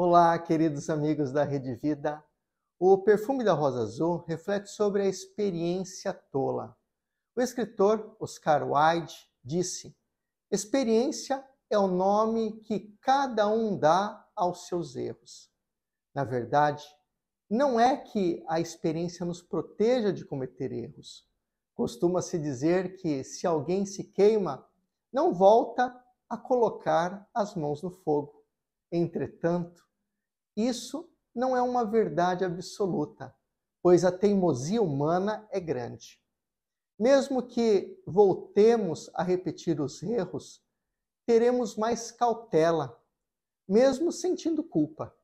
Olá, queridos amigos da Rede Vida. O perfume da rosa azul reflete sobre a experiência tola. O escritor Oscar Wilde disse: "Experiência é o nome que cada um dá aos seus erros". Na verdade, não é que a experiência nos proteja de cometer erros. Costuma-se dizer que se alguém se queima, não volta a colocar as mãos no fogo. Entretanto, isso não é uma verdade absoluta, pois a teimosia humana é grande. Mesmo que voltemos a repetir os erros, teremos mais cautela, mesmo sentindo culpa.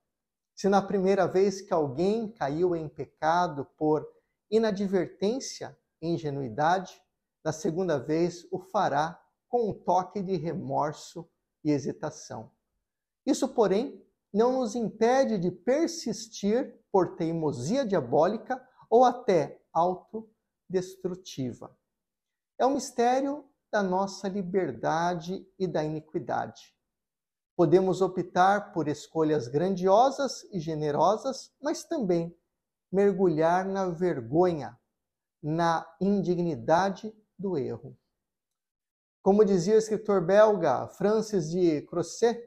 Se na primeira vez que alguém caiu em pecado por inadvertência e ingenuidade, na segunda vez o fará com um toque de remorso e hesitação. Isso, porém, não nos impede de persistir por teimosia diabólica ou até autodestrutiva. É o um mistério da nossa liberdade e da iniquidade. Podemos optar por escolhas grandiosas e generosas, mas também mergulhar na vergonha, na indignidade do erro. Como dizia o escritor belga Francis de Crozet,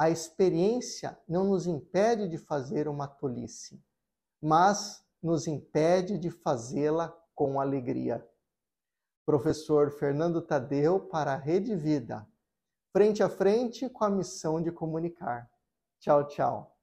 a experiência não nos impede de fazer uma tolice, mas nos impede de fazê-la com alegria. Professor Fernando Tadeu para a Rede Vida, frente a frente com a missão de comunicar. Tchau, tchau.